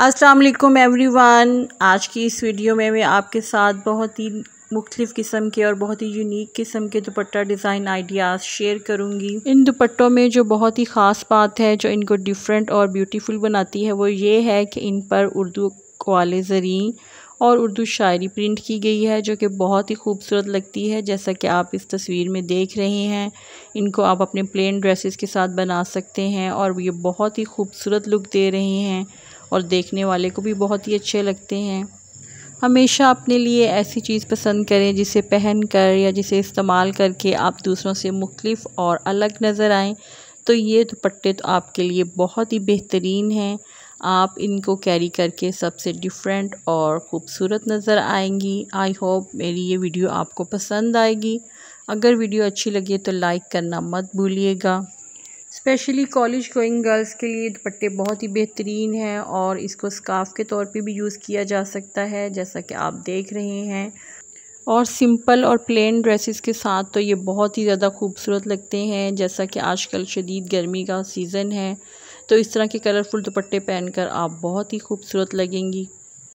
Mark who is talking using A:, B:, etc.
A: अस्सलाम वालेकुम एवरीवन आज की इस वीडियो में मैं आपके साथ बहुत ही मुख्तलिफ़ किस्म के और बहुत ही यूनिक किस्म के दुपट्टा डिज़ाइन आइडियाज़ शेयर करूँगी इन दुपट्टों में जो बहुत ही ख़ास बात है जो इनको डिफरेंट और ब्यूटीफुल बनाती है वो ये है कि इन पर उर्दू वाले ज़री और उर्दू शायरी प्रिंट की गई है जो कि बहुत ही खूबसूरत लगती है जैसा कि आप इस तस्वीर में देख रहे हैं इनको आप अपने प्लेन ड्रेसेस के साथ बना सकते हैं और ये बहुत ही खूबसूरत लुक दे रहे हैं और देखने वाले को भी बहुत ही अच्छे लगते हैं हमेशा अपने लिए ऐसी चीज़ पसंद करें जिसे पहन कर या जिसे इस्तेमाल करके आप दूसरों से मुख्तफ और अलग नज़र आएँ तो ये दुपट्टे तो आपके लिए बहुत ही बेहतरीन हैं आप इनको कैरी करके सबसे डिफरेंट और ख़ूबसूरत नज़र आएंगी आई होप मेरी ये वीडियो आपको पसंद आएगी अगर वीडियो अच्छी लगे तो लाइक करना मत भूलिएगा स्पेशली कॉलेज गोइंग गर्ल्स के लिए दुपट्टे बहुत ही बेहतरीन हैं और इसको स्काफ के तौर पे भी यूज़ किया जा सकता है जैसा कि आप देख रहे हैं और सिंपल और प्लेन ड्रेसेस के साथ तो ये बहुत ही ज़्यादा खूबसूरत लगते हैं जैसा कि आजकल शदीद गर्मी का सीज़न है तो इस तरह के कलरफुल दुपट्टे पहनकर आप बहुत ही खूबसूरत लगेंगी